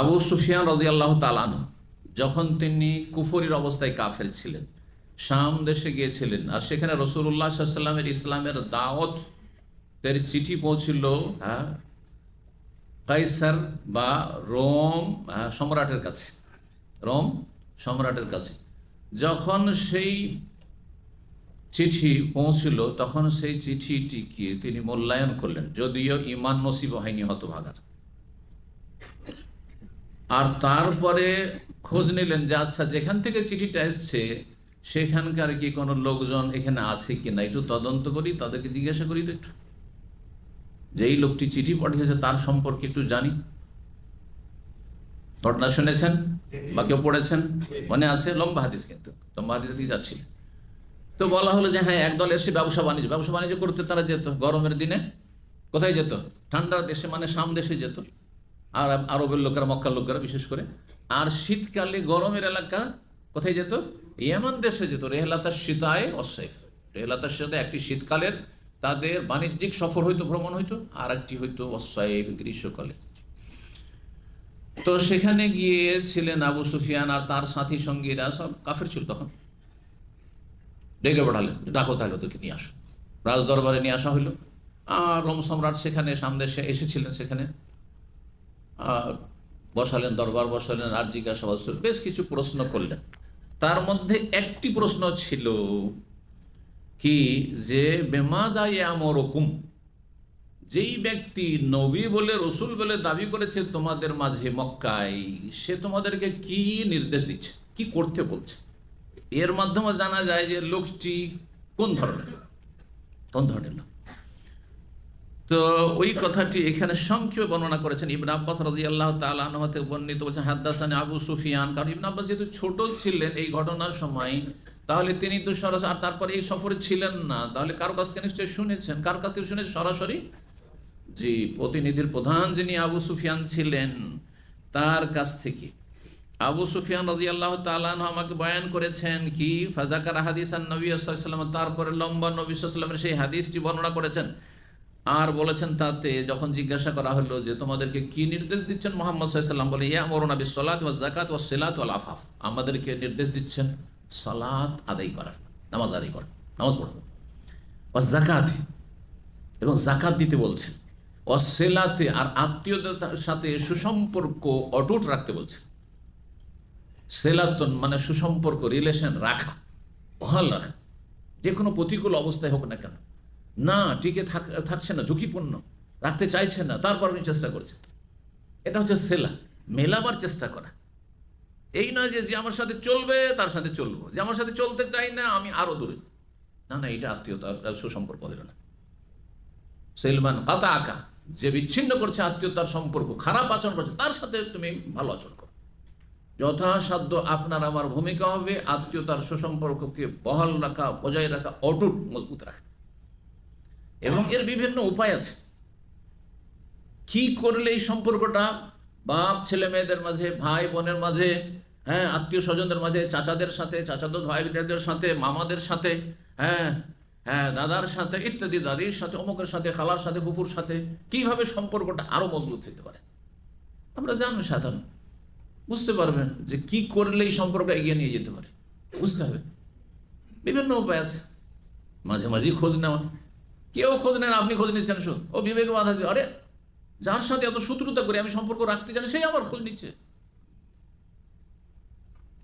আবু সুফিয়ান রদিয়াল্লাহ তালান যখন তিনি কুফরির অবস্থায় কাফের ছিলেন শাম দেশে গিয়েছিলেন আর সেখানে রসুল্লাহ সাল্লামের ইসলামের দাওয়াত এর চিঠি পৌঁছিল হ্যাঁ কাইসার বা রোম হ্যাঁ, সম্রাটের কাছে রোম সম্রাটের কাছে যখন সেই চিঠি পৌঁছিল তখন সেই চিঠিটি কি তিনি মূল্যায়ন করলেন যদিও ইমান নসিব হয়নি হতভাগার আর তারপরে খোঁজ নিলেন যে আচ্ছা যেখান থেকে চিঠিটা এসছে সেখানকার কি কোনো লোকজন এখানে আছে কি না একটু তদন্ত করি তাদেরকে জিজ্ঞাসা করি তো একটু যেই লোকটি চিঠি পাঠিয়েছে তার সম্পর্কে একটু জানি ঘটনা শুনেছেন বা কেউ পড়েছেন মনে আছে লম্বা হাদিস কিন্তু লম্বা হাদিসের দিকে যাচ্ছিলেন তো বলা হলো যে হ্যাঁ একদল এসে ব্যবসা বাণিজ্য ব্যবসা বাণিজ্য করতে তারা যেত গরমের দিনে কোথায় যেত ঠান্ডার দেশে মানে সাম দেশে যেত আরবের লোকেরা মক্কার লোকেরা বিশেষ করে আর শীতকালে গরমের এলাকা কোথায় যেত ইয়ামান দেশে যেত রেহলাতার শীতায় অসাইফ রেহলাতার সাথে একটি শীতকালের তাদের বাণিজ্যিক সফর হইতো ভ্রমণ হইতো আর একটি হইতো অসাইফ গ্রীষ্মকালে তো সেখানে গিয়ে ছিলেন আবু সুফিয়ান আর তার সাথী সঙ্গীরা সব কাফের ছিল তখন ডেকে পাঠালেন ডাকো তাহলে ওদেরকে নিয়ে আসো রাজদরবারে নিয়ে আসা হইলো আর রোম সম্রাট সেখানে সামনে এসেছিলেন সেখানে বসালেন দরবার বসালেন আর জিজ্ঞাসাবাদ বেশ কিছু প্রশ্ন করলেন তার মধ্যে একটি প্রশ্ন ছিল কি যে বেমাজাই আমরকুম যেই ব্যক্তি নবী বলে রসুল বলে দাবি করেছে তোমাদের মাঝে মক্কায় সে তোমাদেরকে কি নির্দেশ দিচ্ছে কি করতে বলছে এর মাধ্যমে জানা যায় যে লোকটি কোন ধরনের কোন ধরনের লোক তো ওই কথাটি এখানে সংক্ষেপে বর্ণনা করেছেন ইবন আব্বাস রাজি আল্লাহ তালাহতে বর্ণিত বলছেন হাদ্দাসানি আবু সুফিয়ান কারণ ইবন আব্বাস যেহেতু ছোট ছিলেন এই ঘটনার সময় তাহলে তিনি তো সরাসরি আর তারপরে এই সফরে ছিলেন না তাহলে কারো কাছ থেকে নিশ্চয়ই শুনেছেন কার কাছ থেকে শুনেছেন সরাসরি জি প্রতিনিধির প্রধান যিনি আবু সুফিয়ান ছিলেন তার কাছ থেকে আবু সুফিয়ান রাজি আল্লাহ তালান আমাকে বয়ান করেছেন কি ফাজাকার হাদিস আর নবী আসাল্লাম তারপরে লম্বা নবী সাল্লামের সেই হাদিসটি বর্ণনা করেছেন আর বলেছেন তাতে যখন জিজ্ঞাসা করা হলো যে তোমাদেরকে কি নির্দেশ দিচ্ছেন মোহাম্মদ সাল্লাম বলে ইয়া মরুন আবি সলাত ওয়া জাকাত ওয়া সেলাত ওয়াল আফাফ আমাদেরকে নির্দেশ দিচ্ছেন সালাত আদায় করার নামাজ আদায় করার নামাজ পড়ো ওয়া জাকাত এবং জাকাত দিতে বলছেন ওয়া সেলাতে আর আত্মীয়দের সাথে সুসম্পর্ক অটুট রাখতে বলছেন সেলাতন মানে সুসম্পর্ক রিলেশন রাখা বহাল রাখা যে কোনো প্রতিকূল অবস্থায় হোক না কেন না টিকে থাকছে না ঝুঁকিপূর্ণ রাখতে চাইছে না তারপর আপনি চেষ্টা করছেন এটা হচ্ছে সেলা মেলাবার চেষ্টা করা এই নয় যে যে আমার সাথে চলবে তার সাথে চলবো যে আমার সাথে চলতে চাই না আমি আরও দূরে না না এটা আত্মীয়তার সুসম্পর্ক হলো না সেলমান কাতা আঁকা যে বিচ্ছিন্ন করছে আত্মীয়তার সম্পর্ক খারাপ আচরণ করছে তার সাথে তুমি ভালো আচরণ করো যথাসাধ্য আপনার আমার ভূমিকা হবে আত্মীয়তার সুসম্পর্ককে বহাল রাখা বজায় রাখা অটুট মজবুত রাখা এবং এর বিভিন্ন উপায় আছে কি করলে এই সম্পর্কটা বাপ ছেলে মেয়েদের মাঝে ভাই বোনের মাঝে হ্যাঁ আত্মীয় স্বজনদের মাঝে চাচাদের সাথে চাচাদের ভাই বোনদের সাথে মামাদের সাথে হ্যাঁ হ্যাঁ দাদার সাথে ইত্যাদি দাদির সাথে অমুকের সাথে খালার সাথে ফুফুর সাথে কিভাবে সম্পর্কটা আরও মজবুত হতে পারে আমরা জানি সাধারণ বুঝতে পারবেন যে কি করলে এই সম্পর্ক এগিয়ে নিয়ে যেতে পারে বুঝতে হবে বিভিন্ন উপায় আছে মাঝে মাঝেই খোঁজ নেওয়া কেউ খোঁজ নেন আপনি খোঁজ নিচ্ছেন শুধু ও বিবেকে বাধা দিয়ে আরে যার সাথে এত শত্রুতা করে আমি সম্পর্ক রাখতে জানি সেই আমার খোঁজ নিচ্ছে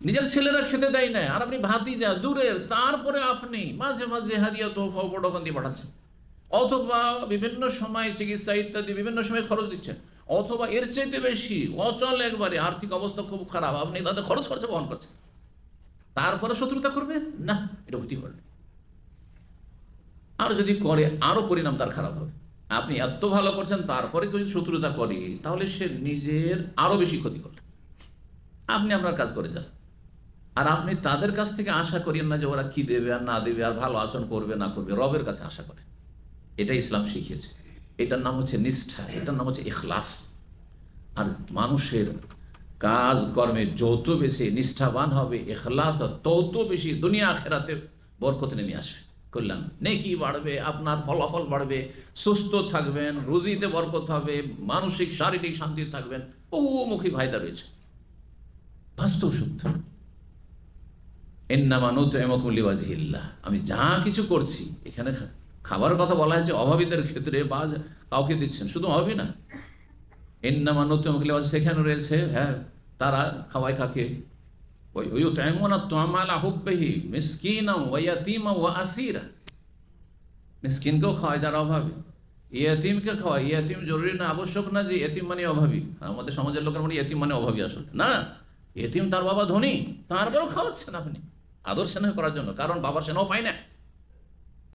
নিজের ছেলেরা খেতে দেয় না আর আপনি ভাতি যা দূরের তারপরে আপনি মাঝে মাঝে হাদিয়া তোফা উপটকন দিয়ে পাঠাচ্ছেন অথবা বিভিন্ন সময় চিকিৎসা ইত্যাদি বিভিন্ন সময় খরচ দিচ্ছেন অথবা এর চাইতে বেশি অচল একবারে আর্থিক অবস্থা খুব খারাপ আপনি তাদের খরচ খরচা বহন করছেন তারপরে শত্রুতা করবে না এটা হতেই পারবে আর যদি করে আরও পরিণাম তার খারাপ হবে আপনি এত ভালো করছেন তারপরে কেউ যদি শত্রুতা করে তাহলে সে নিজের আরও বেশি ক্ষতি করবে আপনি আপনার কাজ করে যান আর আপনি তাদের কাছ থেকে আশা করেন না যে ওরা কী দেবে আর না দেবে আর ভালো আচরণ করবে না করবে রবের কাছে আশা করে এটা ইসলাম শিখিয়েছে এটার নাম হচ্ছে নিষ্ঠা এটার নাম হচ্ছে এখলাস আর মানুষের কাজ কর্মে যত বেশি নিষ্ঠাবান হবে এখলাস তত বেশি দুনিয়া খেরাতে বরকত নেমে আসবে করলেন নেকি বাড়বে আপনার ফলাফল বাড়বে সুস্থ থাকবেন রুজিতে বরকত হবে মানসিক শারীরিক শান্তি থাকবেন বহুমুখী ফায়দা রয়েছে বাস্তব সত্য এন্নামানুত এমকুল্লিবাজিল্লাহ আমি যা কিছু করছি এখানে খাবার কথা বলা হয়েছে অভাবীদের ক্ষেত্রে বা কাউকে দিচ্ছেন শুধু অভাবী না এন্নামানুত এমকুল্লিবাজ সেখানে রয়েছে হ্যাঁ তারা খাওয়ায় কাকে মিসকিনকেও খাওয়ায় যারা অভাবী ইয়তিমকে খাওয়ায় ইয়াতিম জরুরি না আবশ্যক না যে এতিম মানে অভাবী আমাদের সমাজের লোকের মানে এতিম মানে অভাবী আসলে না এতিম তার বাবা ধনী তারপরেও খাওয়াচ্ছেন আপনি আদর্শ সেনা করার জন্য কারণ বাবার সেনাও পায় না